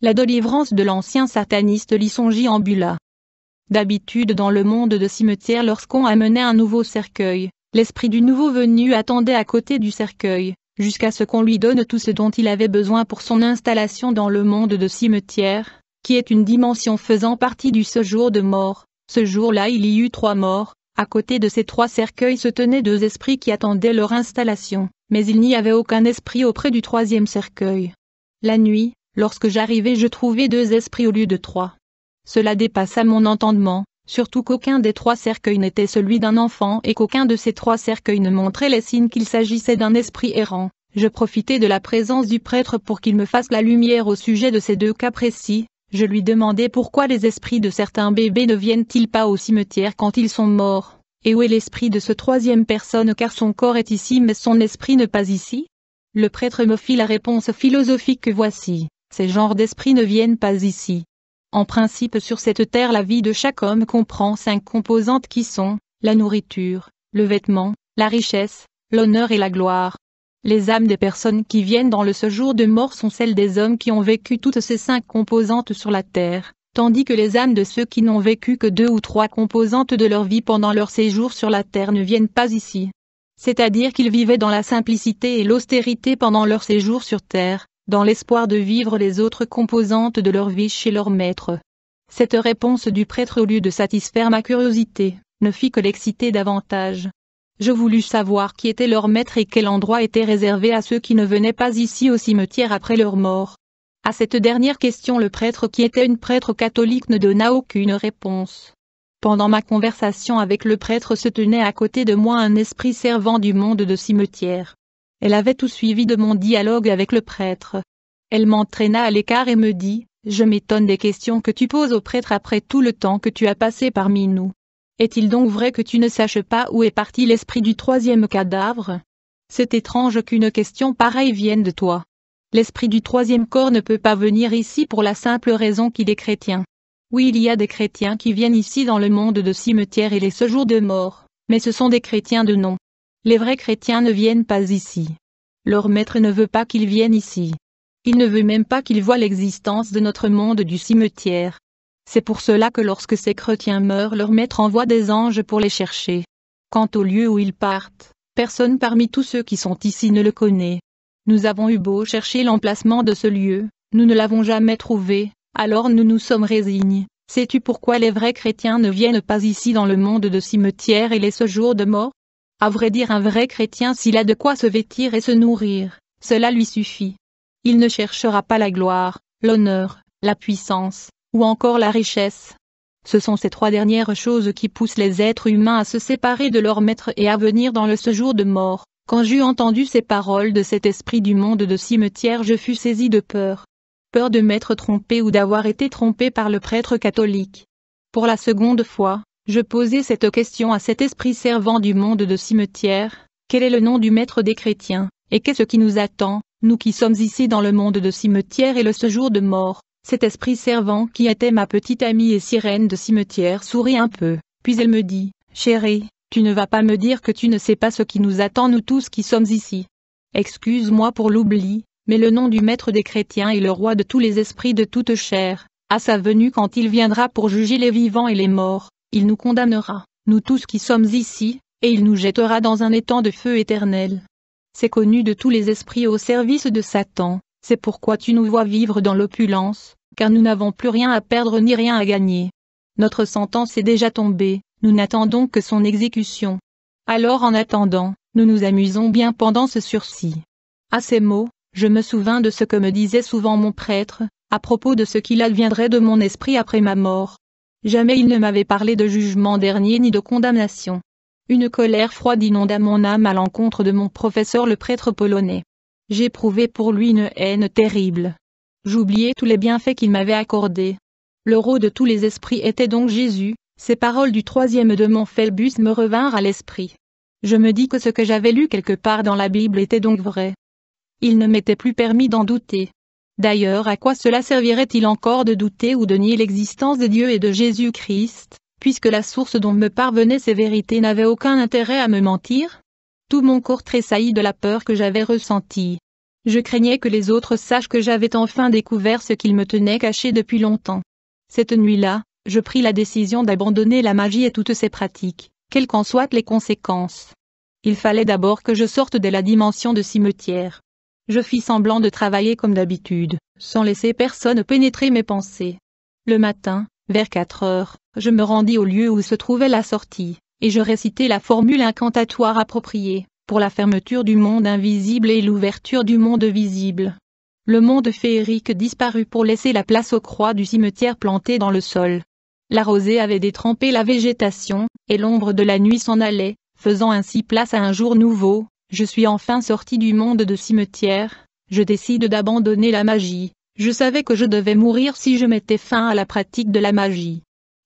la délivrance de l'ancien sataniste en ambula. D'habitude dans le monde de cimetière lorsqu'on amenait un nouveau cercueil, l'esprit du nouveau venu attendait à côté du cercueil, jusqu'à ce qu'on lui donne tout ce dont il avait besoin pour son installation dans le monde de cimetière, qui est une dimension faisant partie du séjour de mort. Ce jour-là il y eut trois morts, à côté de ces trois cercueils se tenaient deux esprits qui attendaient leur installation, mais il n'y avait aucun esprit auprès du troisième cercueil. La nuit, Lorsque j'arrivais je trouvais deux esprits au lieu de trois. Cela dépassa mon entendement, surtout qu'aucun des trois cercueils n'était celui d'un enfant et qu'aucun de ces trois cercueils ne montrait les signes qu'il s'agissait d'un esprit errant. Je profitais de la présence du prêtre pour qu'il me fasse la lumière au sujet de ces deux cas précis, je lui demandai pourquoi les esprits de certains bébés ne viennent-ils pas au cimetière quand ils sont morts, et où est l'esprit de ce troisième personne car son corps est ici mais son esprit n'est pas ici Le prêtre me fit la réponse philosophique que voici. Ces genres d'esprits ne viennent pas ici. En principe sur cette terre la vie de chaque homme comprend cinq composantes qui sont, la nourriture, le vêtement, la richesse, l'honneur et la gloire. Les âmes des personnes qui viennent dans le séjour de mort sont celles des hommes qui ont vécu toutes ces cinq composantes sur la terre, tandis que les âmes de ceux qui n'ont vécu que deux ou trois composantes de leur vie pendant leur séjour sur la terre ne viennent pas ici. C'est-à-dire qu'ils vivaient dans la simplicité et l'austérité pendant leur séjour sur terre, dans l'espoir de vivre les autres composantes de leur vie chez leur maître. Cette réponse du prêtre au lieu de satisfaire ma curiosité, ne fit que l'exciter davantage. Je voulus savoir qui était leur maître et quel endroit était réservé à ceux qui ne venaient pas ici au cimetière après leur mort. À cette dernière question le prêtre qui était une prêtre catholique ne donna aucune réponse. Pendant ma conversation avec le prêtre se tenait à côté de moi un esprit servant du monde de cimetière. Elle avait tout suivi de mon dialogue avec le prêtre. Elle m'entraîna à l'écart et me dit, je m'étonne des questions que tu poses au prêtre après tout le temps que tu as passé parmi nous. Est-il donc vrai que tu ne saches pas où est parti l'esprit du troisième cadavre C'est étrange qu'une question pareille vienne de toi. L'esprit du troisième corps ne peut pas venir ici pour la simple raison qu'il est chrétien. Oui, il y a des chrétiens qui viennent ici dans le monde de cimetière et les sejours de mort, mais ce sont des chrétiens de nom. Les vrais chrétiens ne viennent pas ici. Leur maître ne veut pas qu'ils viennent ici. Il ne veut même pas qu'ils voient l'existence de notre monde du cimetière. C'est pour cela que lorsque ces chrétiens meurent, leur maître envoie des anges pour les chercher. Quant au lieu où ils partent, personne parmi tous ceux qui sont ici ne le connaît. Nous avons eu beau chercher l'emplacement de ce lieu, nous ne l'avons jamais trouvé, alors nous nous sommes résignés. Sais-tu pourquoi les vrais chrétiens ne viennent pas ici dans le monde de cimetière et les séjours de mort à vrai dire un vrai chrétien s'il a de quoi se vêtir et se nourrir, cela lui suffit. Il ne cherchera pas la gloire, l'honneur, la puissance, ou encore la richesse. Ce sont ces trois dernières choses qui poussent les êtres humains à se séparer de leur maître et à venir dans le séjour de mort. Quand j'eus entendu ces paroles de cet esprit du monde de cimetière je fus saisi de peur. Peur de m'être trompé ou d'avoir été trompé par le prêtre catholique. Pour la seconde fois, je posais cette question à cet esprit servant du monde de cimetière, quel est le nom du maître des chrétiens, et qu'est-ce qui nous attend, nous qui sommes ici dans le monde de cimetière et le séjour de mort Cet esprit servant qui était ma petite amie et sirène de cimetière sourit un peu, puis elle me dit, chérie, tu ne vas pas me dire que tu ne sais pas ce qui nous attend nous tous qui sommes ici. Excuse-moi pour l'oubli, mais le nom du maître des chrétiens est le roi de tous les esprits de toute chair, à sa venue quand il viendra pour juger les vivants et les morts, il nous condamnera, nous tous qui sommes ici, et il nous jettera dans un étang de feu éternel. C'est connu de tous les esprits au service de Satan, c'est pourquoi tu nous vois vivre dans l'opulence, car nous n'avons plus rien à perdre ni rien à gagner. Notre sentence est déjà tombée, nous n'attendons que son exécution. Alors en attendant, nous nous amusons bien pendant ce sursis. À ces mots, je me souvins de ce que me disait souvent mon prêtre, à propos de ce qu'il adviendrait de mon esprit après ma mort, Jamais il ne m'avait parlé de jugement dernier ni de condamnation. Une colère froide inonda mon âme à l'encontre de mon professeur le prêtre polonais. J'éprouvais pour lui une haine terrible. J'oubliais tous les bienfaits qu'il m'avait accordés. Le roi de tous les esprits était donc Jésus, ces paroles du troisième de mon Phelbus me revinrent à l'esprit. Je me dis que ce que j'avais lu quelque part dans la Bible était donc vrai. Il ne m'était plus permis d'en douter. D'ailleurs à quoi cela servirait-il encore de douter ou de nier l'existence de Dieu et de Jésus-Christ, puisque la source dont me parvenaient ces vérités n'avait aucun intérêt à me mentir Tout mon corps tressaillit de la peur que j'avais ressentie. Je craignais que les autres sachent que j'avais enfin découvert ce qu'ils me tenaient caché depuis longtemps. Cette nuit-là, je pris la décision d'abandonner la magie et toutes ses pratiques, quelles qu'en soient les conséquences. Il fallait d'abord que je sorte de la dimension de cimetière. Je fis semblant de travailler comme d'habitude, sans laisser personne pénétrer mes pensées. Le matin, vers quatre heures, je me rendis au lieu où se trouvait la sortie, et je récitai la formule incantatoire appropriée, pour la fermeture du monde invisible et l'ouverture du monde visible. Le monde féerique disparut pour laisser la place aux croix du cimetière plantées dans le sol. La rosée avait détrempé la végétation, et l'ombre de la nuit s'en allait, faisant ainsi place à un jour nouveau, je suis enfin sorti du monde de cimetière, je décide d'abandonner la magie, je savais que je devais mourir si je mettais fin à la pratique de la magie.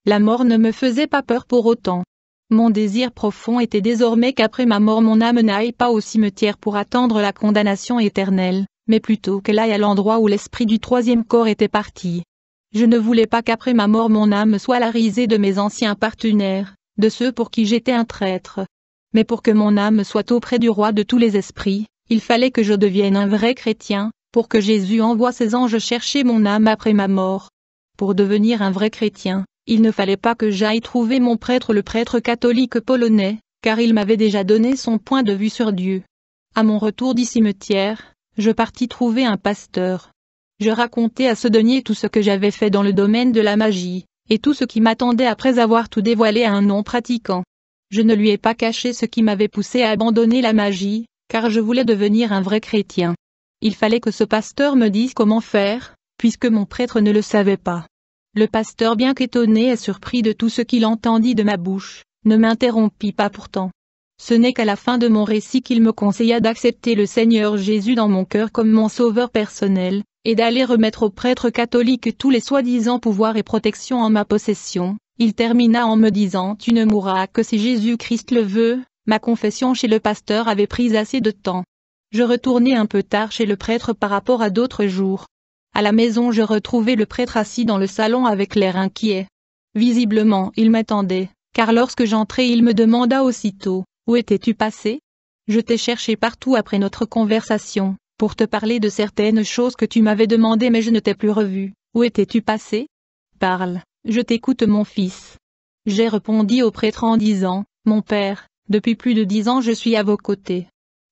La mort ne me faisait pas peur pour autant. Mon désir profond était désormais qu'après ma mort mon âme n'aille pas au cimetière pour attendre la condamnation éternelle, mais plutôt qu'elle aille à l'endroit où l'esprit du troisième corps était parti. Je ne voulais pas qu'après ma mort mon âme soit la risée de mes anciens partenaires, de ceux pour qui j'étais un traître, mais pour que mon âme soit auprès du roi de tous les esprits, il fallait que je devienne un vrai chrétien, pour que Jésus envoie ses anges chercher mon âme après ma mort. Pour devenir un vrai chrétien, il ne fallait pas que j'aille trouver mon prêtre le prêtre catholique polonais, car il m'avait déjà donné son point de vue sur Dieu. À mon retour du cimetière, je partis trouver un pasteur. Je racontai à ce denier tout ce que j'avais fait dans le domaine de la magie, et tout ce qui m'attendait après avoir tout dévoilé à un non-pratiquant. Je ne lui ai pas caché ce qui m'avait poussé à abandonner la magie, car je voulais devenir un vrai chrétien. Il fallait que ce pasteur me dise comment faire, puisque mon prêtre ne le savait pas. Le pasteur bien qu'étonné et surpris de tout ce qu'il entendit de ma bouche, ne m'interrompit pas pourtant. Ce n'est qu'à la fin de mon récit qu'il me conseilla d'accepter le Seigneur Jésus dans mon cœur comme mon sauveur personnel, et d'aller remettre au prêtres catholique tous les soi-disant pouvoirs et protections en ma possession, il termina en me disant Tu ne mourras que si Jésus-Christ le veut. Ma confession chez le pasteur avait pris assez de temps. Je retournai un peu tard chez le prêtre par rapport à d'autres jours. À la maison je retrouvai le prêtre assis dans le salon avec l'air inquiet. Visiblement il m'attendait, car lorsque j'entrai il me demanda aussitôt, Où étais-tu passé Je t'ai cherché partout après notre conversation, pour te parler de certaines choses que tu m'avais demandées mais je ne t'ai plus revu. Où étais-tu passé Parle. Je t'écoute mon fils. J'ai répondu au prêtre en disant, Mon père, depuis plus de dix ans je suis à vos côtés.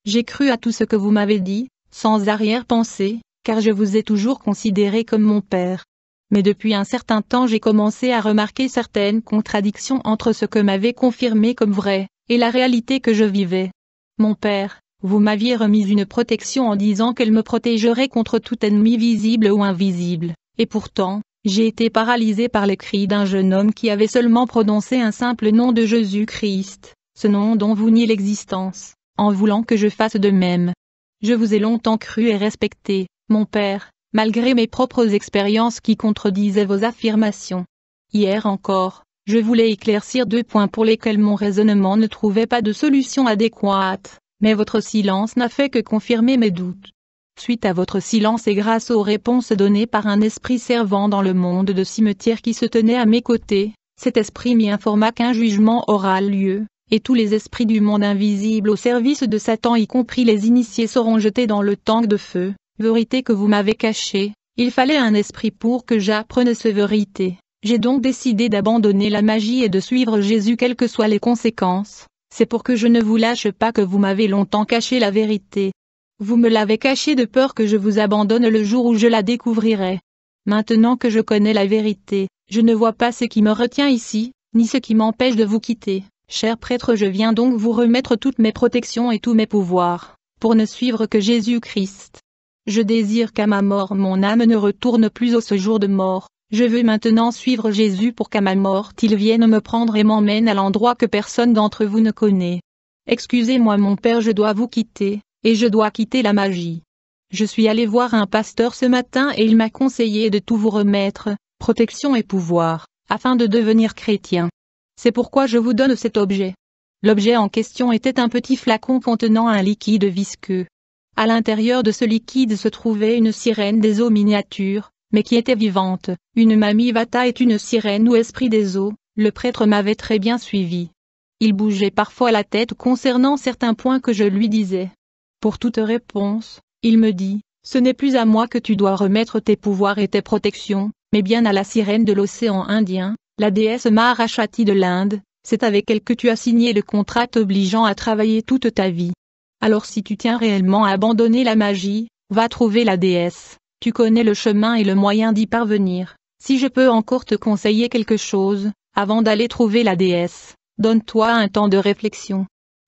J'ai cru à tout ce que vous m'avez dit, sans arrière-pensée, car je vous ai toujours considéré comme mon père. Mais depuis un certain temps j'ai commencé à remarquer certaines contradictions entre ce que m'avait confirmé comme vrai, et la réalité que je vivais. Mon père, vous m'aviez remis une protection en disant qu'elle me protégerait contre tout ennemi visible ou invisible, et pourtant, j'ai été paralysé par les cris d'un jeune homme qui avait seulement prononcé un simple nom de Jésus-Christ, ce nom dont vous niez l'existence, en voulant que je fasse de même. Je vous ai longtemps cru et respecté, mon père, malgré mes propres expériences qui contredisaient vos affirmations. Hier encore, je voulais éclaircir deux points pour lesquels mon raisonnement ne trouvait pas de solution adéquate, mais votre silence n'a fait que confirmer mes doutes suite à votre silence et grâce aux réponses données par un esprit servant dans le monde de cimetière qui se tenait à mes côtés, cet esprit m'y informa qu'un jugement aura lieu, et tous les esprits du monde invisible au service de Satan y compris les initiés seront jetés dans le tank de feu, vérité que vous m'avez cachée, il fallait un esprit pour que j'apprenne ce vérité. J'ai donc décidé d'abandonner la magie et de suivre Jésus quelles que soient les conséquences, c'est pour que je ne vous lâche pas que vous m'avez longtemps caché la vérité, vous me l'avez caché de peur que je vous abandonne le jour où je la découvrirai. Maintenant que je connais la vérité, je ne vois pas ce qui me retient ici, ni ce qui m'empêche de vous quitter. Cher prêtre, je viens donc vous remettre toutes mes protections et tous mes pouvoirs, pour ne suivre que Jésus-Christ. Je désire qu'à ma mort mon âme ne retourne plus au séjour de mort, je veux maintenant suivre Jésus pour qu'à ma mort il vienne me prendre et m'emmène à l'endroit que personne d'entre vous ne connaît. Excusez-moi mon père, je dois vous quitter, et je dois quitter la magie. Je suis allé voir un pasteur ce matin et il m'a conseillé de tout vous remettre, protection et pouvoir, afin de devenir chrétien. C'est pourquoi je vous donne cet objet. L'objet en question était un petit flacon contenant un liquide visqueux. À l'intérieur de ce liquide se trouvait une sirène des eaux miniatures, mais qui était vivante. Une mamivata Vata est une sirène ou esprit des eaux, le prêtre m'avait très bien suivi. Il bougeait parfois la tête concernant certains points que je lui disais. Pour toute réponse, il me dit, ce n'est plus à moi que tu dois remettre tes pouvoirs et tes protections, mais bien à la sirène de l'océan Indien, la déesse Maharashati de l'Inde, c'est avec elle que tu as signé le contrat t'obligeant à travailler toute ta vie. Alors si tu tiens réellement à abandonner la magie, va trouver la déesse, tu connais le chemin et le moyen d'y parvenir. Si je peux encore te conseiller quelque chose, avant d'aller trouver la déesse, donne-toi un temps de réflexion.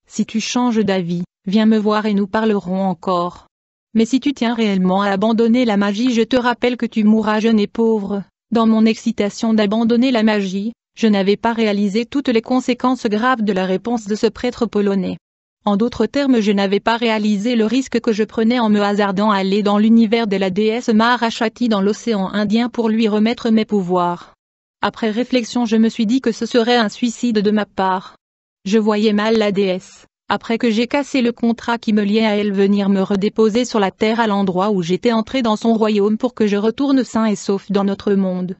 Si tu changes d'avis, Viens me voir et nous parlerons encore. Mais si tu tiens réellement à abandonner la magie, je te rappelle que tu mourras jeune et pauvre. Dans mon excitation d'abandonner la magie, je n'avais pas réalisé toutes les conséquences graves de la réponse de ce prêtre polonais. En d'autres termes, je n'avais pas réalisé le risque que je prenais en me hasardant à aller dans l'univers de la déesse Maharashati dans l'océan Indien pour lui remettre mes pouvoirs. Après réflexion, je me suis dit que ce serait un suicide de ma part. Je voyais mal la déesse après que j'ai cassé le contrat qui me liait à elle venir me redéposer sur la terre à l'endroit où j'étais entré dans son royaume pour que je retourne sain et sauf dans notre monde.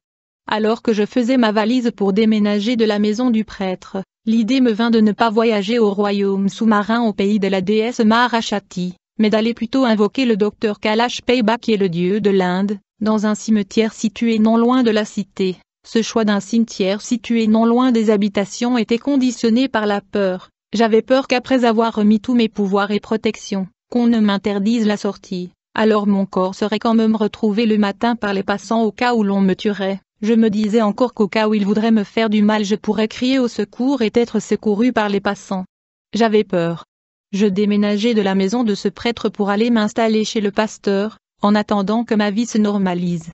Alors que je faisais ma valise pour déménager de la maison du prêtre, l'idée me vint de ne pas voyager au royaume sous-marin au pays de la déesse Maharashati, mais d'aller plutôt invoquer le docteur Kalash Peiba qui est le dieu de l'Inde, dans un cimetière situé non loin de la cité. Ce choix d'un cimetière situé non loin des habitations était conditionné par la peur, j'avais peur qu'après avoir remis tous mes pouvoirs et protections, qu'on ne m'interdise la sortie, alors mon corps serait quand même retrouvé le matin par les passants au cas où l'on me tuerait. Je me disais encore qu'au cas où il voudrait me faire du mal je pourrais crier au secours et être secouru par les passants. J'avais peur. Je déménageais de la maison de ce prêtre pour aller m'installer chez le pasteur, en attendant que ma vie se normalise.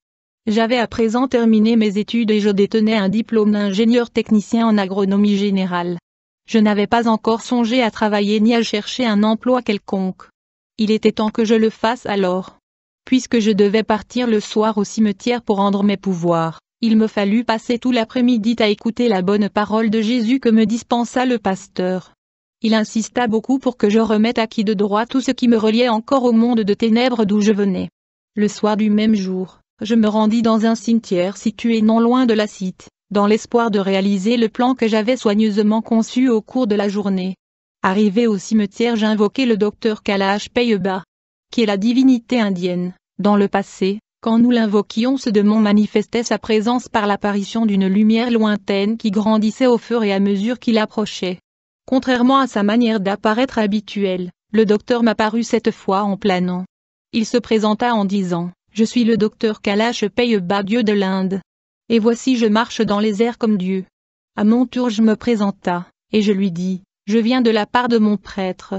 J'avais à présent terminé mes études et je détenais un diplôme d'ingénieur technicien en agronomie générale. Je n'avais pas encore songé à travailler ni à chercher un emploi quelconque. Il était temps que je le fasse alors. Puisque je devais partir le soir au cimetière pour rendre mes pouvoirs, il me fallut passer tout l'après-midi à écouter la bonne parole de Jésus que me dispensa le pasteur. Il insista beaucoup pour que je remette à qui de droit tout ce qui me reliait encore au monde de ténèbres d'où je venais. Le soir du même jour, je me rendis dans un cimetière situé non loin de la cite dans l'espoir de réaliser le plan que j'avais soigneusement conçu au cours de la journée. Arrivé au cimetière j'invoquai le docteur Kalash Payeba, qui est la divinité indienne. Dans le passé, quand nous l'invoquions ce démon manifestait sa présence par l'apparition d'une lumière lointaine qui grandissait au fur et à mesure qu'il approchait. Contrairement à sa manière d'apparaître habituelle, le docteur m'apparut cette fois en planant. Il se présenta en disant, Je suis le docteur Kalash Payeba Dieu de l'Inde. Et voici je marche dans les airs comme Dieu. À mon tour je me présenta, et je lui dis, je viens de la part de mon prêtre.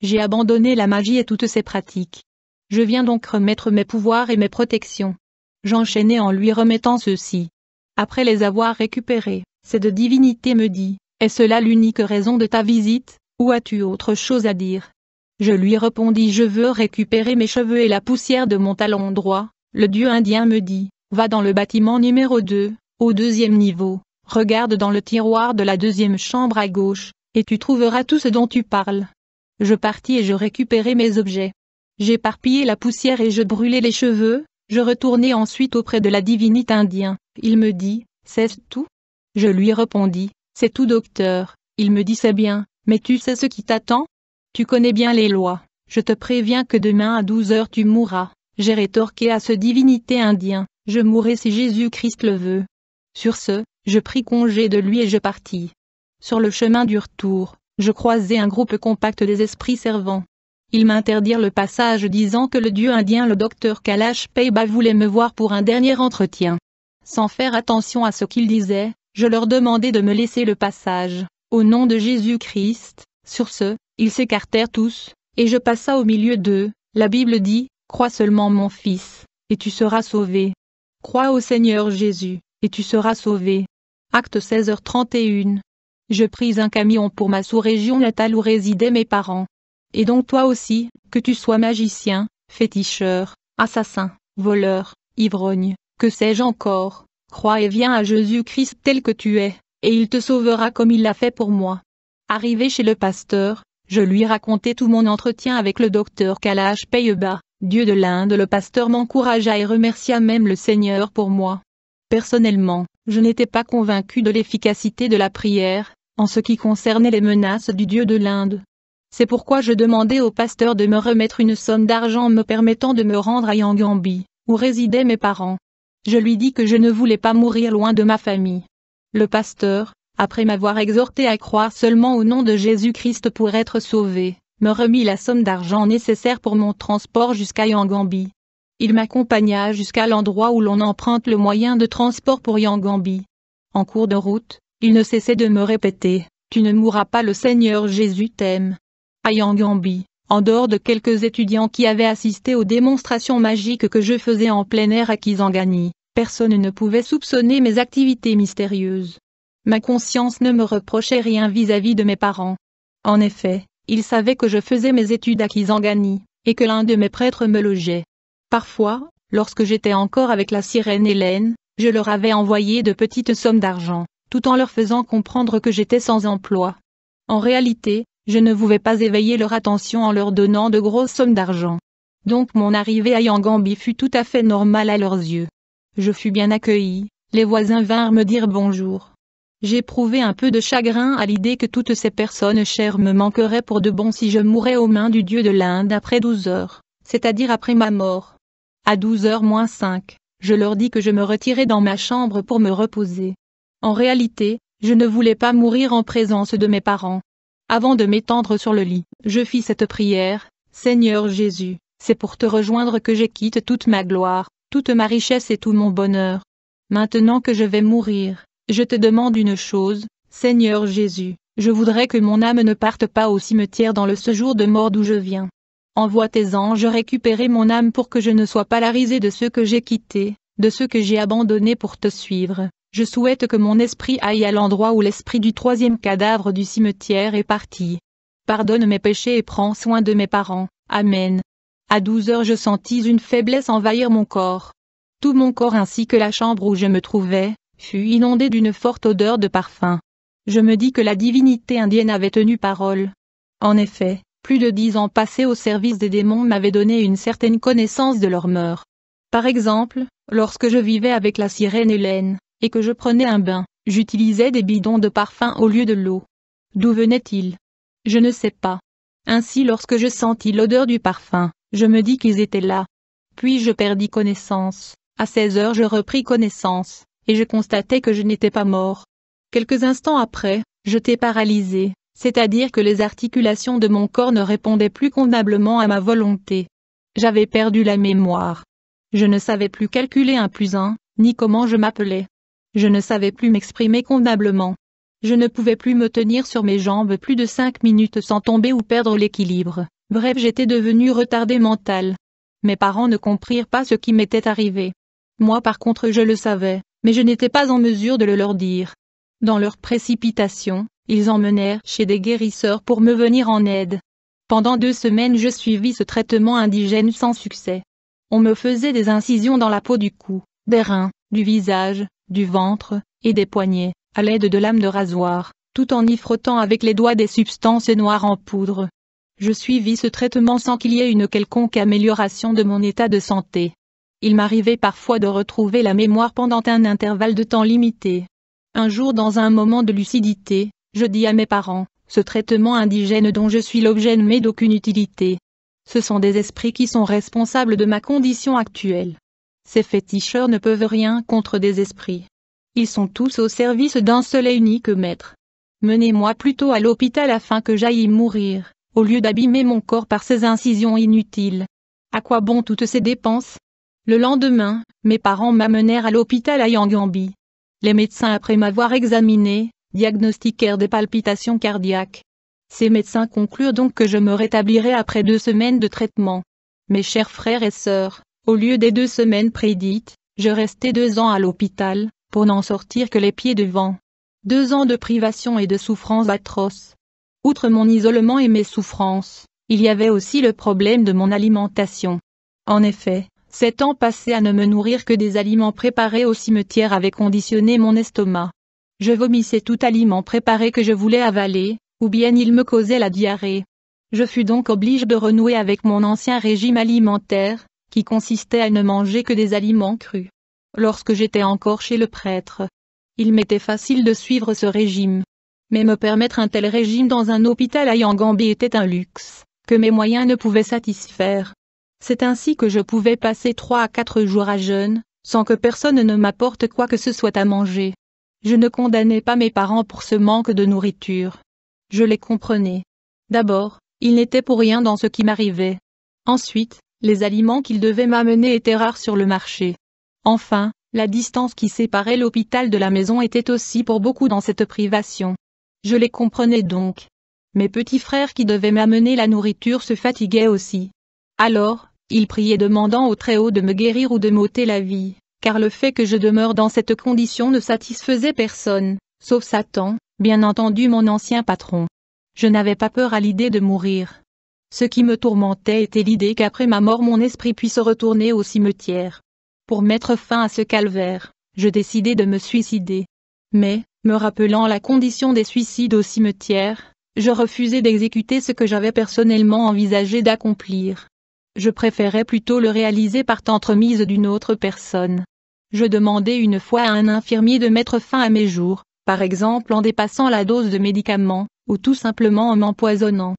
J'ai abandonné la magie et toutes ses pratiques. Je viens donc remettre mes pouvoirs et mes protections. J'enchaînai en lui remettant ceux-ci. Après les avoir récupérés, cette divinité me dit, est-ce là l'unique raison de ta visite, ou as-tu autre chose à dire Je lui répondis je veux récupérer mes cheveux et la poussière de mon talon droit, le dieu indien me dit, Va dans le bâtiment numéro 2, au deuxième niveau, regarde dans le tiroir de la deuxième chambre à gauche, et tu trouveras tout ce dont tu parles. Je partis et je récupérai mes objets. J'éparpillai la poussière et je brûlai les cheveux, je retournai ensuite auprès de la divinité indien. Il me dit, c'est tout Je lui répondis, c'est tout docteur. Il me dit c'est bien, mais tu sais ce qui t'attend Tu connais bien les lois. Je te préviens que demain à 12 heures tu mourras. J'ai rétorqué à ce divinité indien. Je mourrai si Jésus-Christ le veut. Sur ce, je pris congé de lui et je partis. Sur le chemin du retour, je croisai un groupe compact des esprits servants. Ils m'interdirent le passage disant que le dieu indien le docteur Kalash Peiba voulait me voir pour un dernier entretien. Sans faire attention à ce qu'ils disaient, je leur demandai de me laisser le passage, au nom de Jésus-Christ. Sur ce, ils s'écartèrent tous, et je passa au milieu d'eux. La Bible dit, Crois seulement mon fils, et tu seras sauvé. Crois au Seigneur Jésus, et tu seras sauvé. Acte 16h31. Je pris un camion pour ma sous-région natale où résidaient mes parents. Et donc toi aussi, que tu sois magicien, féticheur, assassin, voleur, ivrogne, que sais-je encore, crois et viens à Jésus-Christ tel que tu es, et il te sauvera comme il l'a fait pour moi. Arrivé chez le pasteur, je lui racontai tout mon entretien avec le docteur Kalash Payeba, Dieu de l'Inde le pasteur m'encouragea et remercia même le Seigneur pour moi. Personnellement, je n'étais pas convaincu de l'efficacité de la prière, en ce qui concernait les menaces du Dieu de l'Inde. C'est pourquoi je demandais au pasteur de me remettre une somme d'argent me permettant de me rendre à Yangambi, où résidaient mes parents. Je lui dis que je ne voulais pas mourir loin de ma famille. Le pasteur, après m'avoir exhorté à croire seulement au nom de Jésus-Christ pour être sauvé, me remit la somme d'argent nécessaire pour mon transport jusqu'à Yangambi. Il m'accompagna jusqu'à l'endroit où l'on emprunte le moyen de transport pour Yangambi. En cours de route, il ne cessait de me répéter, Tu ne mourras pas le Seigneur Jésus t'aime. À Yangambi, en dehors de quelques étudiants qui avaient assisté aux démonstrations magiques que je faisais en plein air à Kizangani, personne ne pouvait soupçonner mes activités mystérieuses. Ma conscience ne me reprochait rien vis-à-vis -vis de mes parents. En effet, ils savaient que je faisais mes études à Kizangani, et que l'un de mes prêtres me logeait. Parfois, lorsque j'étais encore avec la sirène Hélène, je leur avais envoyé de petites sommes d'argent, tout en leur faisant comprendre que j'étais sans emploi. En réalité, je ne pouvais pas éveiller leur attention en leur donnant de grosses sommes d'argent. Donc mon arrivée à Yangambi fut tout à fait normale à leurs yeux. Je fus bien accueilli, les voisins vinrent me dire bonjour, J'éprouvais un peu de chagrin à l'idée que toutes ces personnes chères me manqueraient pour de bon si je mourais aux mains du dieu de l'Inde après douze heures, c'est-à-dire après ma mort. À 12 heures moins cinq, je leur dis que je me retirais dans ma chambre pour me reposer. En réalité, je ne voulais pas mourir en présence de mes parents. Avant de m'étendre sur le lit, je fis cette prière, Seigneur Jésus, c'est pour te rejoindre que j'ai quitte toute ma gloire, toute ma richesse et tout mon bonheur. Maintenant que je vais mourir, je te demande une chose, Seigneur Jésus, je voudrais que mon âme ne parte pas au cimetière dans le séjour de mort d'où je viens. Envoie tes anges récupérer mon âme pour que je ne sois pas la risée de ceux que j'ai quittés, de ceux que j'ai abandonnés pour te suivre. Je souhaite que mon esprit aille à l'endroit où l'esprit du troisième cadavre du cimetière est parti. Pardonne mes péchés et prends soin de mes parents. Amen. À douze heures je sentis une faiblesse envahir mon corps. Tout mon corps ainsi que la chambre où je me trouvais, fut inondé d'une forte odeur de parfum. Je me dis que la divinité indienne avait tenu parole. En effet, plus de dix ans passés au service des démons m'avaient donné une certaine connaissance de leurs mœurs. Par exemple, lorsque je vivais avec la sirène Hélène, et que je prenais un bain, j'utilisais des bidons de parfum au lieu de l'eau. D'où venait ils Je ne sais pas. Ainsi lorsque je sentis l'odeur du parfum, je me dis qu'ils étaient là. Puis je perdis connaissance. À 16 heures je repris connaissance je constatais que je n'étais pas mort. Quelques instants après, j'étais paralysé, c'est-à-dire que les articulations de mon corps ne répondaient plus convenablement à ma volonté. J'avais perdu la mémoire. Je ne savais plus calculer un plus un, ni comment je m'appelais. Je ne savais plus m'exprimer convenablement. Je ne pouvais plus me tenir sur mes jambes plus de cinq minutes sans tomber ou perdre l'équilibre. Bref, j'étais devenu retardé mental. Mes parents ne comprirent pas ce qui m'était arrivé. Moi par contre je le savais, mais je n'étais pas en mesure de le leur dire. Dans leur précipitation, ils emmenèrent chez des guérisseurs pour me venir en aide. Pendant deux semaines je suivis ce traitement indigène sans succès. On me faisait des incisions dans la peau du cou, des reins, du visage, du ventre, et des poignets, à l'aide de lames de rasoir, tout en y frottant avec les doigts des substances noires en poudre. Je suivis ce traitement sans qu'il y ait une quelconque amélioration de mon état de santé il m'arrivait parfois de retrouver la mémoire pendant un intervalle de temps limité. Un jour dans un moment de lucidité, je dis à mes parents, ce traitement indigène dont je suis l'objet ne m'est d'aucune utilité. Ce sont des esprits qui sont responsables de ma condition actuelle. Ces féticheurs ne peuvent rien contre des esprits. Ils sont tous au service d'un seul et unique maître. Menez-moi plutôt à l'hôpital afin que j'aille mourir, au lieu d'abîmer mon corps par ces incisions inutiles. À quoi bon toutes ces dépenses le lendemain, mes parents m'amenèrent à l'hôpital à Yangambi. Les médecins après m'avoir examiné, diagnostiquèrent des palpitations cardiaques. Ces médecins conclurent donc que je me rétablirai après deux semaines de traitement. Mes chers frères et sœurs, au lieu des deux semaines prédites, je restai deux ans à l'hôpital, pour n'en sortir que les pieds devant. Deux ans de privation et de souffrances atroces. Outre mon isolement et mes souffrances, il y avait aussi le problème de mon alimentation. En effet, Sept ans passé à ne me nourrir que des aliments préparés au cimetière avait conditionné mon estomac. Je vomissais tout aliment préparé que je voulais avaler, ou bien il me causait la diarrhée. Je fus donc obligé de renouer avec mon ancien régime alimentaire, qui consistait à ne manger que des aliments crus. Lorsque j'étais encore chez le prêtre, il m'était facile de suivre ce régime. Mais me permettre un tel régime dans un hôpital à Yangambi était un luxe, que mes moyens ne pouvaient satisfaire. C'est ainsi que je pouvais passer trois à quatre jours à jeûne, sans que personne ne m'apporte quoi que ce soit à manger. Je ne condamnais pas mes parents pour ce manque de nourriture. Je les comprenais. D'abord, ils n'étaient pour rien dans ce qui m'arrivait. Ensuite, les aliments qu'ils devaient m'amener étaient rares sur le marché. Enfin, la distance qui séparait l'hôpital de la maison était aussi pour beaucoup dans cette privation. Je les comprenais donc. Mes petits frères qui devaient m'amener la nourriture se fatiguaient aussi. Alors, il priait demandant au Très-Haut de me guérir ou de m'ôter la vie, car le fait que je demeure dans cette condition ne satisfaisait personne, sauf Satan, bien entendu mon ancien patron. Je n'avais pas peur à l'idée de mourir. Ce qui me tourmentait était l'idée qu'après ma mort mon esprit puisse retourner au cimetière. Pour mettre fin à ce calvaire, je décidai de me suicider. Mais, me rappelant la condition des suicides au cimetière, je refusai d'exécuter ce que j'avais personnellement envisagé d'accomplir. Je préférais plutôt le réaliser par t'entremise d'une autre personne. Je demandais une fois à un infirmier de mettre fin à mes jours, par exemple en dépassant la dose de médicaments, ou tout simplement en m'empoisonnant.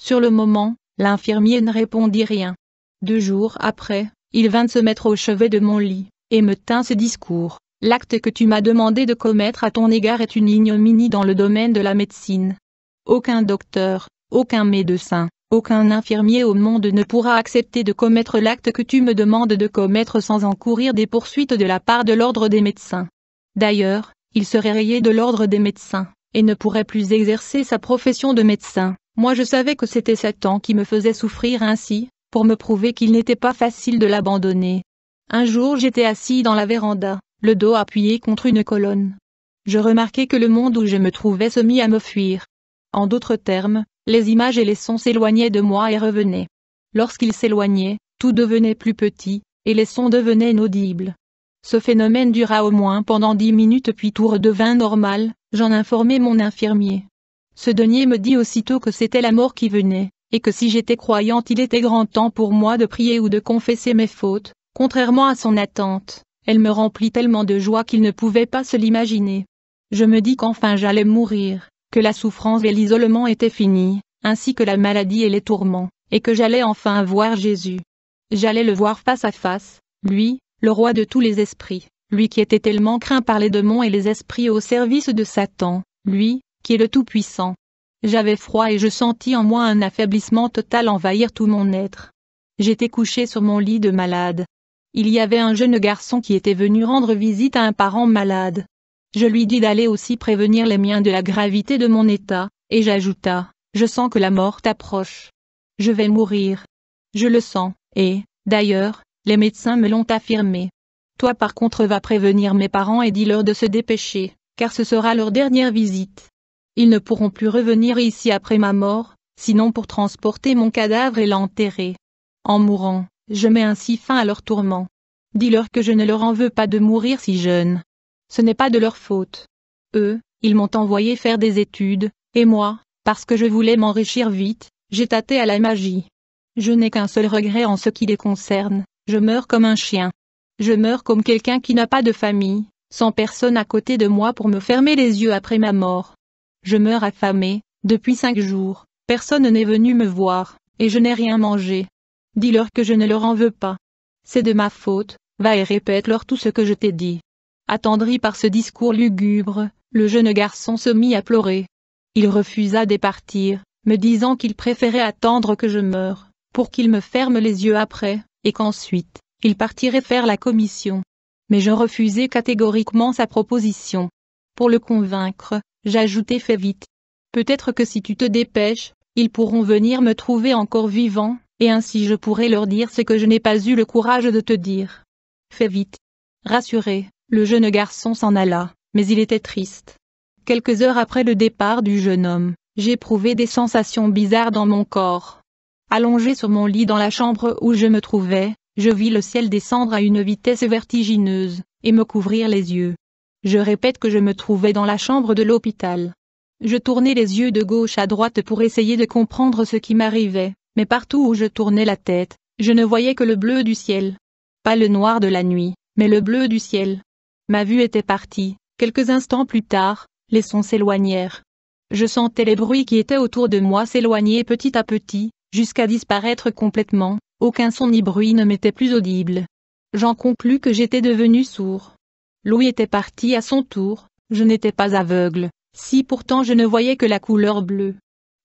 Sur le moment, l'infirmier ne répondit rien. Deux jours après, il vint se mettre au chevet de mon lit, et me tint ce discours. L'acte que tu m'as demandé de commettre à ton égard est une ignominie dans le domaine de la médecine. Aucun docteur, aucun médecin, aucun infirmier au monde ne pourra accepter de commettre l'acte que tu me demandes de commettre sans encourir des poursuites de la part de l'ordre des médecins. D'ailleurs, il serait rayé de l'ordre des médecins, et ne pourrait plus exercer sa profession de médecin. Moi je savais que c'était Satan qui me faisait souffrir ainsi, pour me prouver qu'il n'était pas facile de l'abandonner. Un jour j'étais assis dans la véranda, le dos appuyé contre une colonne. Je remarquai que le monde où je me trouvais se mit à me fuir. En d'autres termes, les images et les sons s'éloignaient de moi et revenaient. Lorsqu'ils s'éloignaient, tout devenait plus petit, et les sons devenaient inaudibles. Ce phénomène dura au moins pendant dix minutes puis tout redevint normal, j'en informai mon infirmier. Ce dernier me dit aussitôt que c'était la mort qui venait, et que si j'étais croyante il était grand temps pour moi de prier ou de confesser mes fautes, contrairement à son attente, elle me remplit tellement de joie qu'il ne pouvait pas se l'imaginer. Je me dis qu'enfin j'allais mourir, que la souffrance et l'isolement étaient finis, ainsi que la maladie et les tourments, et que j'allais enfin voir Jésus. J'allais le voir face à face, lui, le roi de tous les esprits, lui qui était tellement craint par les démons et les esprits au service de Satan, lui, qui est le Tout-Puissant. J'avais froid et je sentis en moi un affaiblissement total envahir tout mon être. J'étais couché sur mon lit de malade. Il y avait un jeune garçon qui était venu rendre visite à un parent malade. Je lui dis d'aller aussi prévenir les miens de la gravité de mon état, et j'ajouta, je sens que la mort t'approche. Je vais mourir. Je le sens, et, d'ailleurs, les médecins me l'ont affirmé. Toi par contre va prévenir mes parents et dis-leur de se dépêcher, car ce sera leur dernière visite. Ils ne pourront plus revenir ici après ma mort, sinon pour transporter mon cadavre et l'enterrer. En mourant, je mets ainsi fin à leur tourment. Dis-leur que je ne leur en veux pas de mourir si jeune. Ce n'est pas de leur faute. Eux, ils m'ont envoyé faire des études, et moi, parce que je voulais m'enrichir vite, j'ai tâté à la magie. Je n'ai qu'un seul regret en ce qui les concerne, je meurs comme un chien. Je meurs comme quelqu'un qui n'a pas de famille, sans personne à côté de moi pour me fermer les yeux après ma mort. Je meurs affamé, depuis cinq jours, personne n'est venu me voir, et je n'ai rien mangé. Dis-leur que je ne leur en veux pas. C'est de ma faute, va et répète-leur tout ce que je t'ai dit. Attendri par ce discours lugubre, le jeune garçon se mit à pleurer. Il refusa de partir, me disant qu'il préférait attendre que je meure, pour qu'il me ferme les yeux après, et qu'ensuite, il partirait faire la commission. Mais je refusai catégoriquement sa proposition. Pour le convaincre, j'ajoutai fais vite. Peut-être que si tu te dépêches, ils pourront venir me trouver encore vivant, et ainsi je pourrai leur dire ce que je n'ai pas eu le courage de te dire. Fais vite. Rassuré, le jeune garçon s'en alla, mais il était triste. Quelques heures après le départ du jeune homme, j'éprouvais des sensations bizarres dans mon corps. Allongé sur mon lit dans la chambre où je me trouvais, je vis le ciel descendre à une vitesse vertigineuse, et me couvrir les yeux. Je répète que je me trouvais dans la chambre de l'hôpital. Je tournais les yeux de gauche à droite pour essayer de comprendre ce qui m'arrivait, mais partout où je tournais la tête, je ne voyais que le bleu du ciel. Pas le noir de la nuit, mais le bleu du ciel. Ma vue était partie. Quelques instants plus tard, les sons s'éloignèrent. Je sentais les bruits qui étaient autour de moi s'éloigner petit à petit, jusqu'à disparaître complètement, aucun son ni bruit ne m'était plus audible. J'en conclus que j'étais devenu sourd. Louis était parti à son tour, je n'étais pas aveugle, si pourtant je ne voyais que la couleur bleue.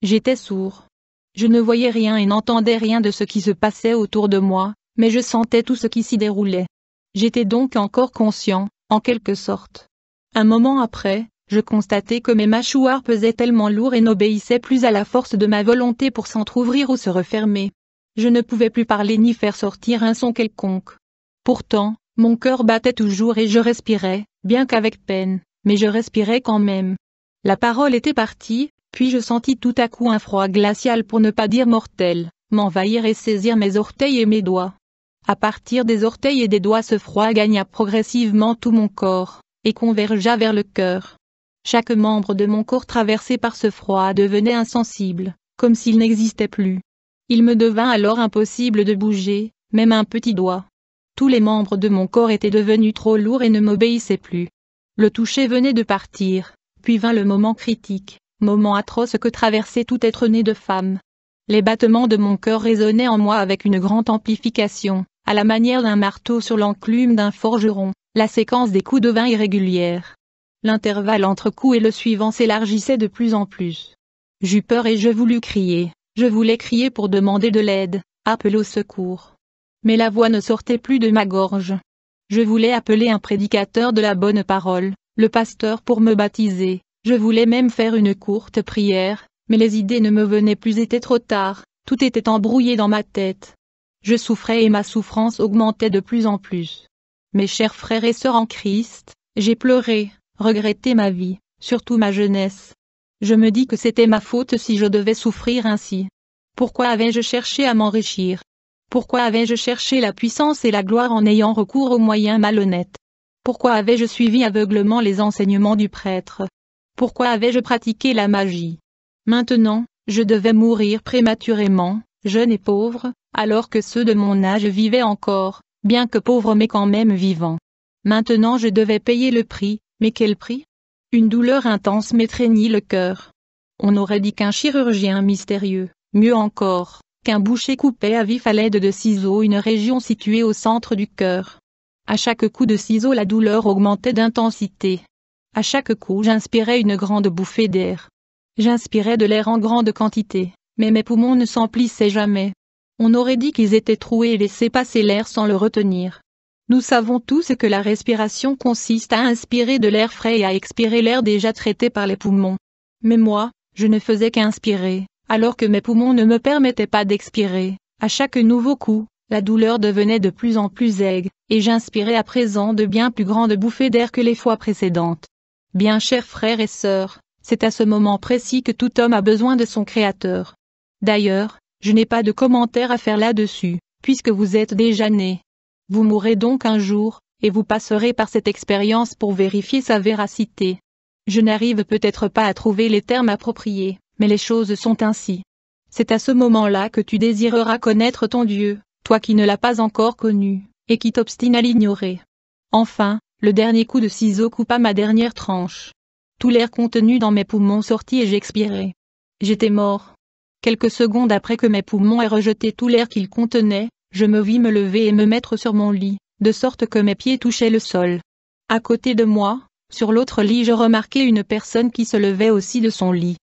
J'étais sourd. Je ne voyais rien et n'entendais rien de ce qui se passait autour de moi, mais je sentais tout ce qui s'y déroulait. J'étais donc encore conscient, en quelque sorte. Un moment après, je constatai que mes mâchoires pesaient tellement lourd et n'obéissaient plus à la force de ma volonté pour s'entr'ouvrir ou se refermer. Je ne pouvais plus parler ni faire sortir un son quelconque. Pourtant, mon cœur battait toujours et je respirais, bien qu'avec peine, mais je respirais quand même. La parole était partie, puis je sentis tout à coup un froid glacial pour ne pas dire mortel, m'envahir et saisir mes orteils et mes doigts à partir des orteils et des doigts ce froid gagna progressivement tout mon corps, et convergea vers le cœur. Chaque membre de mon corps traversé par ce froid devenait insensible, comme s'il n'existait plus. Il me devint alors impossible de bouger, même un petit doigt. Tous les membres de mon corps étaient devenus trop lourds et ne m'obéissaient plus. Le toucher venait de partir, puis vint le moment critique, moment atroce que traversait tout être né de femme. Les battements de mon cœur résonnaient en moi avec une grande amplification à la manière d'un marteau sur l'enclume d'un forgeron, la séquence des coups devint irrégulière. L'intervalle entre coups et le suivant s'élargissait de plus en plus. J'eus peur et je voulus crier, je voulais crier pour demander de l'aide, appeler au secours. Mais la voix ne sortait plus de ma gorge. Je voulais appeler un prédicateur de la bonne parole, le pasteur pour me baptiser, je voulais même faire une courte prière, mais les idées ne me venaient plus, étaient trop tard, tout était embrouillé dans ma tête. Je souffrais et ma souffrance augmentait de plus en plus. Mes chers frères et sœurs en Christ, j'ai pleuré, regretté ma vie, surtout ma jeunesse. Je me dis que c'était ma faute si je devais souffrir ainsi. Pourquoi avais-je cherché à m'enrichir Pourquoi avais-je cherché la puissance et la gloire en ayant recours aux moyens malhonnêtes Pourquoi avais-je suivi aveuglement les enseignements du prêtre Pourquoi avais-je pratiqué la magie Maintenant, je devais mourir prématurément, jeune et pauvre, alors que ceux de mon âge vivaient encore, bien que pauvres mais quand même vivants. Maintenant je devais payer le prix, mais quel prix Une douleur intense m'étreignit le cœur. On aurait dit qu'un chirurgien mystérieux, mieux encore, qu'un boucher coupait à vif à l'aide de ciseaux une région située au centre du cœur. À chaque coup de ciseaux la douleur augmentait d'intensité. À chaque coup j'inspirais une grande bouffée d'air. J'inspirais de l'air en grande quantité, mais mes poumons ne s'emplissaient jamais on aurait dit qu'ils étaient troués et laissaient passer l'air sans le retenir. Nous savons tous que la respiration consiste à inspirer de l'air frais et à expirer l'air déjà traité par les poumons. Mais moi, je ne faisais qu'inspirer, alors que mes poumons ne me permettaient pas d'expirer. À chaque nouveau coup, la douleur devenait de plus en plus aigre, et j'inspirais à présent de bien plus grandes bouffées d'air que les fois précédentes. Bien chers frères et sœurs, c'est à ce moment précis que tout homme a besoin de son Créateur. D'ailleurs, je n'ai pas de commentaire à faire là-dessus, puisque vous êtes déjà né. Vous mourrez donc un jour, et vous passerez par cette expérience pour vérifier sa véracité. Je n'arrive peut-être pas à trouver les termes appropriés, mais les choses sont ainsi. C'est à ce moment-là que tu désireras connaître ton Dieu, toi qui ne l'as pas encore connu, et qui t'obstines à l'ignorer. Enfin, le dernier coup de ciseau coupa ma dernière tranche. Tout l'air contenu dans mes poumons sortit et j'expirai. J'étais mort. Quelques secondes après que mes poumons aient rejeté tout l'air qu'ils contenaient, je me vis me lever et me mettre sur mon lit, de sorte que mes pieds touchaient le sol. À côté de moi, sur l'autre lit je remarquai une personne qui se levait aussi de son lit.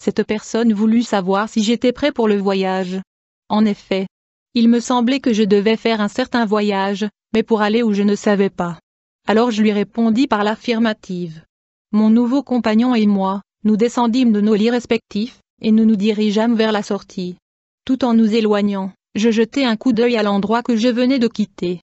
Cette personne voulut savoir si j'étais prêt pour le voyage. En effet, il me semblait que je devais faire un certain voyage, mais pour aller où je ne savais pas. Alors je lui répondis par l'affirmative. Mon nouveau compagnon et moi, nous descendîmes de nos lits respectifs, et nous nous dirigeâmes vers la sortie. Tout en nous éloignant, je jetai un coup d'œil à l'endroit que je venais de quitter.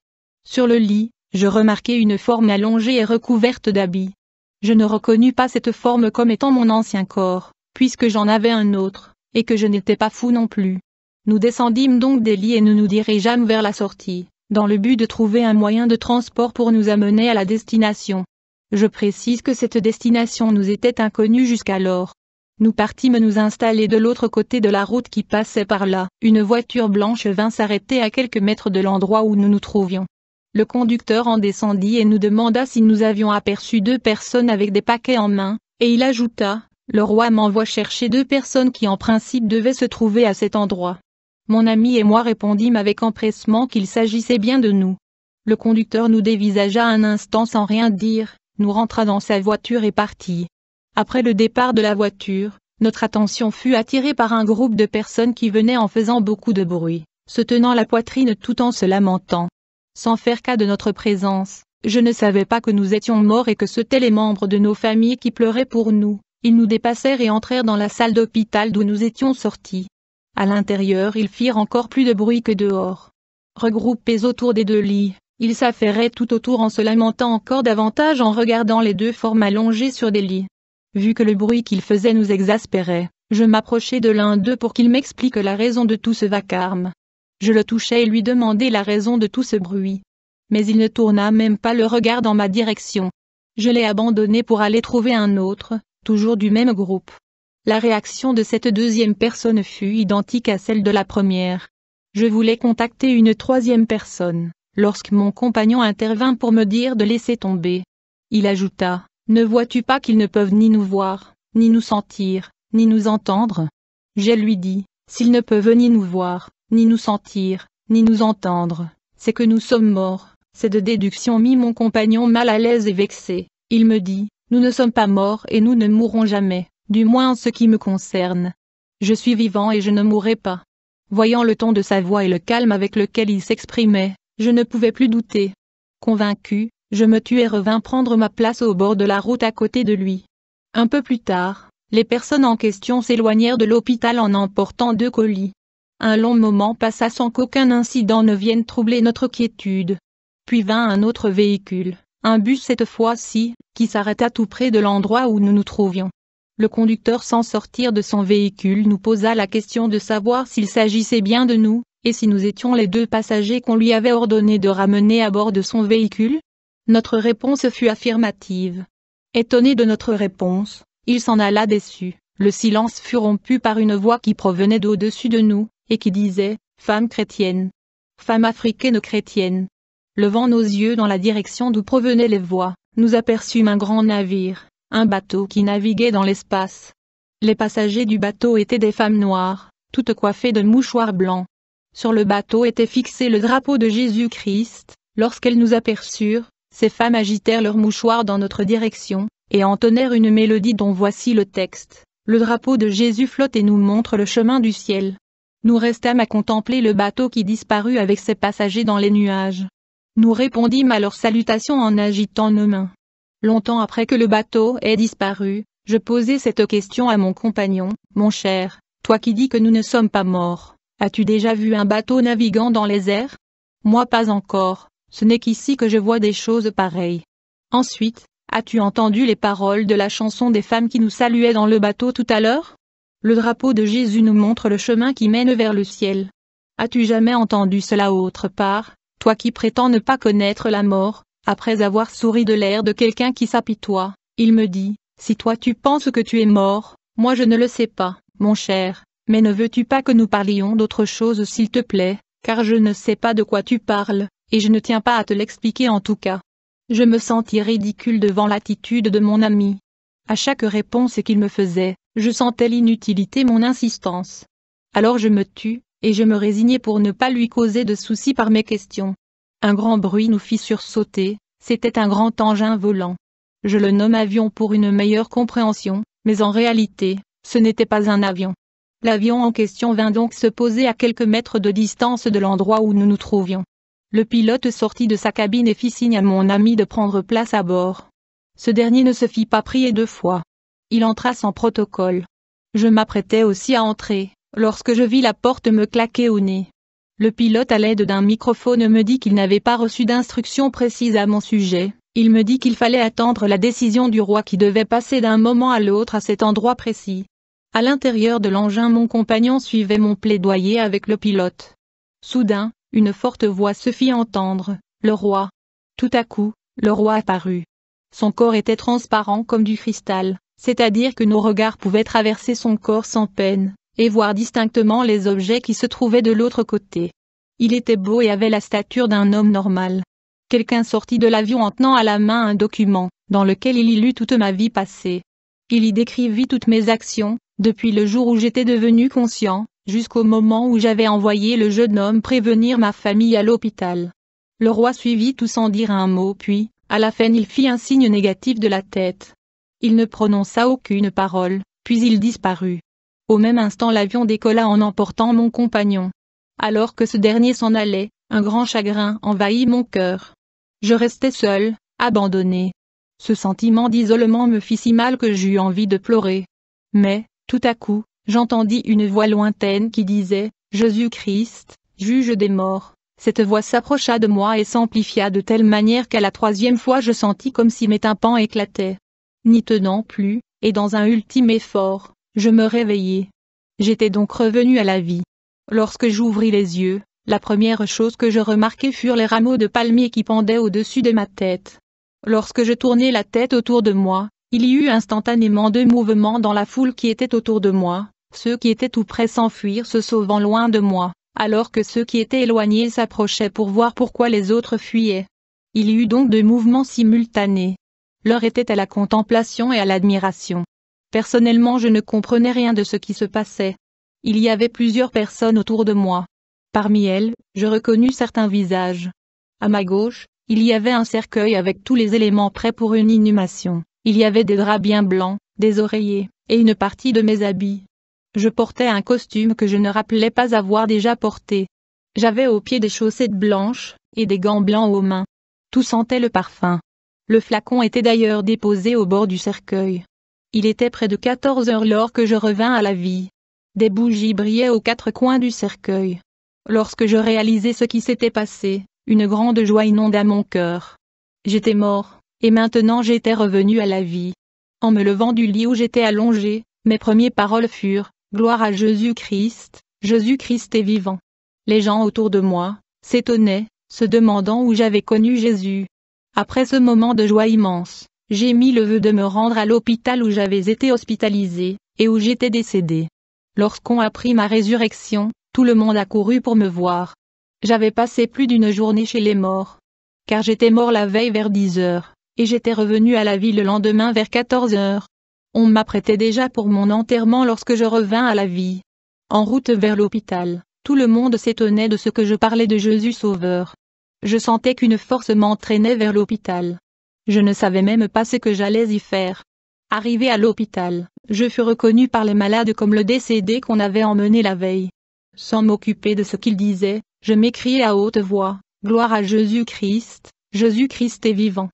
Sur le lit, je remarquai une forme allongée et recouverte d'habits. Je ne reconnus pas cette forme comme étant mon ancien corps, puisque j'en avais un autre, et que je n'étais pas fou non plus. Nous descendîmes donc des lits et nous nous dirigeâmes vers la sortie, dans le but de trouver un moyen de transport pour nous amener à la destination. Je précise que cette destination nous était inconnue jusqu'alors. Nous partîmes nous installer de l'autre côté de la route qui passait par là. Une voiture blanche vint s'arrêter à quelques mètres de l'endroit où nous nous trouvions. Le conducteur en descendit et nous demanda si nous avions aperçu deux personnes avec des paquets en main, et il ajouta, le roi m'envoie chercher deux personnes qui en principe devaient se trouver à cet endroit. Mon ami et moi répondîmes avec empressement qu'il s'agissait bien de nous. Le conducteur nous dévisagea un instant sans rien dire, nous rentra dans sa voiture et partit. Après le départ de la voiture, notre attention fut attirée par un groupe de personnes qui venaient en faisant beaucoup de bruit, se tenant la poitrine tout en se lamentant. Sans faire cas de notre présence, je ne savais pas que nous étions morts et que c'étaient les membres de nos familles qui pleuraient pour nous. Ils nous dépassèrent et entrèrent dans la salle d'hôpital d'où nous étions sortis. À l'intérieur ils firent encore plus de bruit que dehors. Regroupés autour des deux lits, ils s'affairaient tout autour en se lamentant encore davantage en regardant les deux formes allongées sur des lits vu que le bruit qu'il faisait nous exaspérait, je m'approchai de l'un d'eux pour qu'il m'explique la raison de tout ce vacarme. Je le touchai et lui demandai la raison de tout ce bruit. Mais il ne tourna même pas le regard dans ma direction. Je l'ai abandonné pour aller trouver un autre, toujours du même groupe. La réaction de cette deuxième personne fut identique à celle de la première. Je voulais contacter une troisième personne, lorsque mon compagnon intervint pour me dire de laisser tomber. Il ajouta, ne vois-tu pas qu'ils ne peuvent ni nous voir, ni nous sentir, ni nous entendre Je lui dis, s'ils ne peuvent ni nous voir, ni nous sentir, ni nous entendre, c'est que nous sommes morts, c'est de déduction mit mon compagnon mal à l'aise et vexé, il me dit, nous ne sommes pas morts et nous ne mourrons jamais, du moins en ce qui me concerne. Je suis vivant et je ne mourrai pas. Voyant le ton de sa voix et le calme avec lequel il s'exprimait, je ne pouvais plus douter. Convaincu, je me tuais et revins prendre ma place au bord de la route à côté de lui. Un peu plus tard, les personnes en question s'éloignèrent de l'hôpital en emportant deux colis. Un long moment passa sans qu'aucun incident ne vienne troubler notre quiétude. Puis vint un autre véhicule, un bus cette fois-ci, qui s'arrêta tout près de l'endroit où nous nous trouvions. Le conducteur sans sortir de son véhicule nous posa la question de savoir s'il s'agissait bien de nous, et si nous étions les deux passagers qu'on lui avait ordonné de ramener à bord de son véhicule, notre réponse fut affirmative. Étonné de notre réponse, il s'en alla déçu. Le silence fut rompu par une voix qui provenait d'au-dessus de nous, et qui disait, Femme chrétienne. Femme africaine chrétienne. Levant nos yeux dans la direction d'où provenaient les voix, nous aperçûmes un grand navire, un bateau qui naviguait dans l'espace. Les passagers du bateau étaient des femmes noires, toutes coiffées de mouchoirs blancs. Sur le bateau était fixé le drapeau de Jésus-Christ. Lorsqu'elles nous aperçurent, ces femmes agitèrent leurs mouchoirs dans notre direction, et entonnèrent une mélodie dont voici le texte. Le drapeau de Jésus flotte et nous montre le chemin du ciel. Nous restâmes à contempler le bateau qui disparut avec ses passagers dans les nuages. Nous répondîmes à leurs salutations en agitant nos mains. Longtemps après que le bateau ait disparu, je posai cette question à mon compagnon, mon cher, toi qui dis que nous ne sommes pas morts, as-tu déjà vu un bateau naviguant dans les airs Moi pas encore, ce n'est qu'ici que je vois des choses pareilles. Ensuite, as-tu entendu les paroles de la chanson des femmes qui nous saluaient dans le bateau tout à l'heure Le drapeau de Jésus nous montre le chemin qui mène vers le ciel. As-tu jamais entendu cela autre part, toi qui prétends ne pas connaître la mort, après avoir souri de l'air de quelqu'un qui s'apitoie, il me dit, si toi tu penses que tu es mort, moi je ne le sais pas, mon cher, mais ne veux-tu pas que nous parlions d'autre chose s'il te plaît, car je ne sais pas de quoi tu parles et je ne tiens pas à te l'expliquer en tout cas. Je me sentis ridicule devant l'attitude de mon ami. À chaque réponse qu'il me faisait, je sentais l'inutilité mon insistance. Alors je me tus, et je me résignai pour ne pas lui causer de soucis par mes questions. Un grand bruit nous fit sursauter, c'était un grand engin volant. Je le nomme avion pour une meilleure compréhension, mais en réalité, ce n'était pas un avion. L'avion en question vint donc se poser à quelques mètres de distance de l'endroit où nous nous trouvions. Le pilote sortit de sa cabine et fit signe à mon ami de prendre place à bord. Ce dernier ne se fit pas prier deux fois. Il entra sans protocole. Je m'apprêtais aussi à entrer, lorsque je vis la porte me claquer au nez. Le pilote à l'aide d'un microphone me dit qu'il n'avait pas reçu d'instructions précises à mon sujet, il me dit qu'il fallait attendre la décision du roi qui devait passer d'un moment à l'autre à cet endroit précis. À l'intérieur de l'engin mon compagnon suivait mon plaidoyer avec le pilote. Soudain, une forte voix se fit entendre, le roi. Tout à coup, le roi apparut. Son corps était transparent comme du cristal, c'est-à-dire que nos regards pouvaient traverser son corps sans peine, et voir distinctement les objets qui se trouvaient de l'autre côté. Il était beau et avait la stature d'un homme normal. Quelqu'un sortit de l'avion en tenant à la main un document, dans lequel il y lut toute ma vie passée. Il y décrivit toutes mes actions, depuis le jour où j'étais devenu conscient, jusqu'au moment où j'avais envoyé le jeune homme prévenir ma famille à l'hôpital. Le roi suivit tout sans dire un mot puis, à la fin il fit un signe négatif de la tête. Il ne prononça aucune parole, puis il disparut. Au même instant l'avion décolla en emportant mon compagnon. Alors que ce dernier s'en allait, un grand chagrin envahit mon cœur. Je restais seul, abandonné. Ce sentiment d'isolement me fit si mal que j'eus envie de pleurer. Mais, tout à coup, j'entendis une voix lointaine qui disait, Jésus-Christ, juge des morts. Cette voix s'approcha de moi et s'amplifia de telle manière qu'à la troisième fois je sentis comme si mes tympans éclataient. N'y tenant plus, et dans un ultime effort, je me réveillai. J'étais donc revenu à la vie. Lorsque j'ouvris les yeux, la première chose que je remarquai furent les rameaux de palmiers qui pendaient au-dessus de ma tête. Lorsque je tournai la tête autour de moi, il y eut instantanément deux mouvements dans la foule qui était autour de moi, ceux qui étaient tout près s'enfuirent se sauvant loin de moi, alors que ceux qui étaient éloignés s'approchaient pour voir pourquoi les autres fuyaient. Il y eut donc deux mouvements simultanés. L'heure était à la contemplation et à l'admiration. Personnellement je ne comprenais rien de ce qui se passait. Il y avait plusieurs personnes autour de moi. Parmi elles, je reconnus certains visages. À ma gauche, il y avait un cercueil avec tous les éléments prêts pour une inhumation. Il y avait des draps bien blancs, des oreillers, et une partie de mes habits. Je portais un costume que je ne rappelais pas avoir déjà porté. J'avais aux pieds des chaussettes blanches, et des gants blancs aux mains. Tout sentait le parfum. Le flacon était d'ailleurs déposé au bord du cercueil. Il était près de 14 heures lors que je revins à la vie. Des bougies brillaient aux quatre coins du cercueil. Lorsque je réalisai ce qui s'était passé, une grande joie inonda mon cœur. J'étais mort, et maintenant j'étais revenu à la vie. En me levant du lit où j'étais allongé, mes premières paroles furent Gloire à Jésus-Christ, Jésus-Christ est vivant. Les gens autour de moi, s'étonnaient, se demandant où j'avais connu Jésus. Après ce moment de joie immense, j'ai mis le vœu de me rendre à l'hôpital où j'avais été hospitalisé, et où j'étais décédé. Lorsqu'on apprit ma résurrection, tout le monde a couru pour me voir. J'avais passé plus d'une journée chez les morts. Car j'étais mort la veille vers 10 heures, et j'étais revenu à la vie le lendemain vers 14 heures. On m'apprêtait déjà pour mon enterrement lorsque je revins à la vie. En route vers l'hôpital, tout le monde s'étonnait de ce que je parlais de Jésus Sauveur. Je sentais qu'une force m'entraînait vers l'hôpital. Je ne savais même pas ce que j'allais y faire. Arrivé à l'hôpital, je fus reconnu par les malades comme le décédé qu'on avait emmené la veille. Sans m'occuper de ce qu'ils disaient, je m'écriai à haute voix, Gloire à Jésus-Christ, Jésus-Christ est vivant.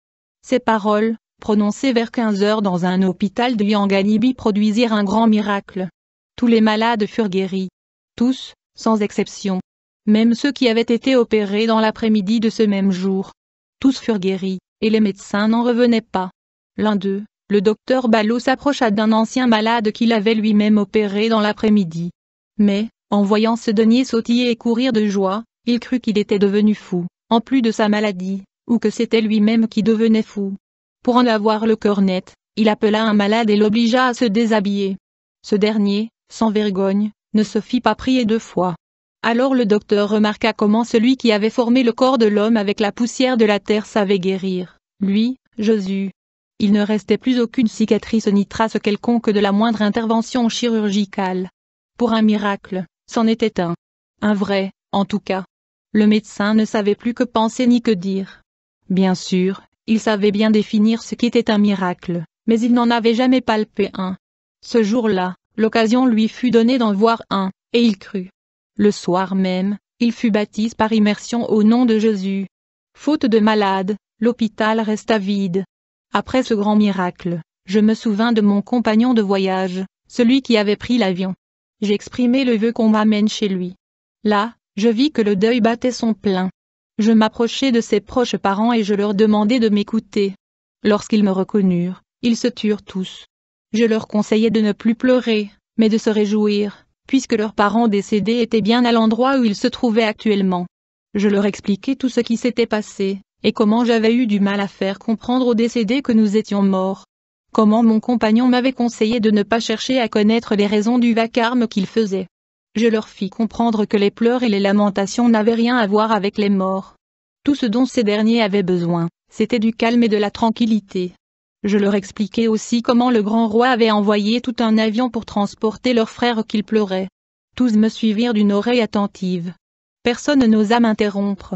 Ces paroles, prononcés vers 15 heures dans un hôpital de Yanganibi produisirent un grand miracle. Tous les malades furent guéris. Tous, sans exception. Même ceux qui avaient été opérés dans l'après-midi de ce même jour. Tous furent guéris, et les médecins n'en revenaient pas. L'un d'eux, le docteur Ballot s'approcha d'un ancien malade qu'il avait lui-même opéré dans l'après-midi. Mais, en voyant ce denier sautiller et courir de joie, il crut qu'il était devenu fou, en plus de sa maladie, ou que c'était lui-même qui devenait fou. Pour en avoir le cœur net, il appela un malade et l'obligea à se déshabiller. Ce dernier, sans vergogne, ne se fit pas prier deux fois. Alors le docteur remarqua comment celui qui avait formé le corps de l'homme avec la poussière de la terre savait guérir, lui, Jésus. Il ne restait plus aucune cicatrice ni trace quelconque de la moindre intervention chirurgicale. Pour un miracle, c'en était un. Un vrai, en tout cas. Le médecin ne savait plus que penser ni que dire. Bien sûr, il savait bien définir ce qu'était un miracle, mais il n'en avait jamais palpé un. Ce jour-là, l'occasion lui fut donnée d'en voir un, et il crut. Le soir même, il fut baptisé par immersion au nom de Jésus. Faute de malade, l'hôpital resta vide. Après ce grand miracle, je me souvins de mon compagnon de voyage, celui qui avait pris l'avion. J'exprimai le vœu qu'on m'amène chez lui. Là, je vis que le deuil battait son plein. Je m'approchai de ses proches parents et je leur demandai de m'écouter. Lorsqu'ils me reconnurent, ils se turent tous. Je leur conseillai de ne plus pleurer, mais de se réjouir, puisque leurs parents décédés étaient bien à l'endroit où ils se trouvaient actuellement. Je leur expliquai tout ce qui s'était passé, et comment j'avais eu du mal à faire comprendre aux décédés que nous étions morts. Comment mon compagnon m'avait conseillé de ne pas chercher à connaître les raisons du vacarme qu'il faisait. Je leur fis comprendre que les pleurs et les lamentations n'avaient rien à voir avec les morts. Tout ce dont ces derniers avaient besoin, c'était du calme et de la tranquillité. Je leur expliquai aussi comment le grand roi avait envoyé tout un avion pour transporter leurs frères qu'ils pleuraient. Tous me suivirent d'une oreille attentive. Personne n'osa m'interrompre.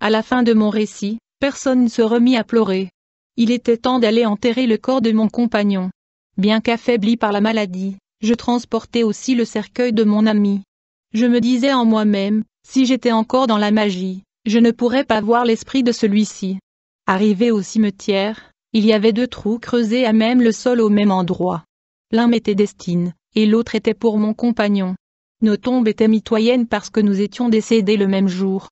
À la fin de mon récit, personne ne se remit à pleurer. Il était temps d'aller enterrer le corps de mon compagnon. Bien qu'affaibli par la maladie, je transportais aussi le cercueil de mon ami. Je me disais en moi-même, si j'étais encore dans la magie, je ne pourrais pas voir l'esprit de celui-ci. Arrivé au cimetière, il y avait deux trous creusés à même le sol au même endroit. L'un m'était destiné, et l'autre était pour mon compagnon. Nos tombes étaient mitoyennes parce que nous étions décédés le même jour.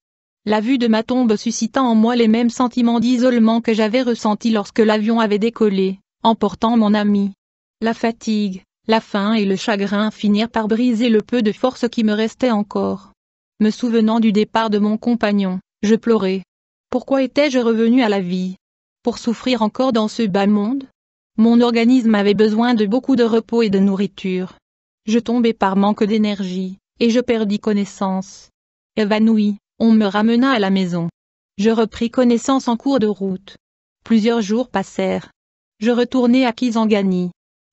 La vue de ma tombe suscita en moi les mêmes sentiments d'isolement que j'avais ressentis lorsque l'avion avait décollé, emportant mon ami. La fatigue, la faim et le chagrin finirent par briser le peu de force qui me restait encore. Me souvenant du départ de mon compagnon, je pleurais. Pourquoi étais-je revenu à la vie Pour souffrir encore dans ce bas monde Mon organisme avait besoin de beaucoup de repos et de nourriture. Je tombai par manque d'énergie, et je perdis connaissance. Évanoui, on me ramena à la maison. Je repris connaissance en cours de route. Plusieurs jours passèrent. Je retournai à Kizangani.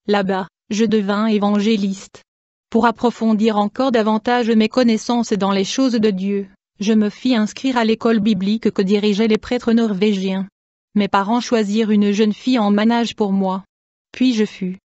Là-bas, je devins évangéliste. Pour approfondir encore davantage mes connaissances dans les choses de Dieu, je me fis inscrire à l'école biblique que dirigeaient les prêtres norvégiens. Mes parents choisirent une jeune fille en manage pour moi. Puis je fus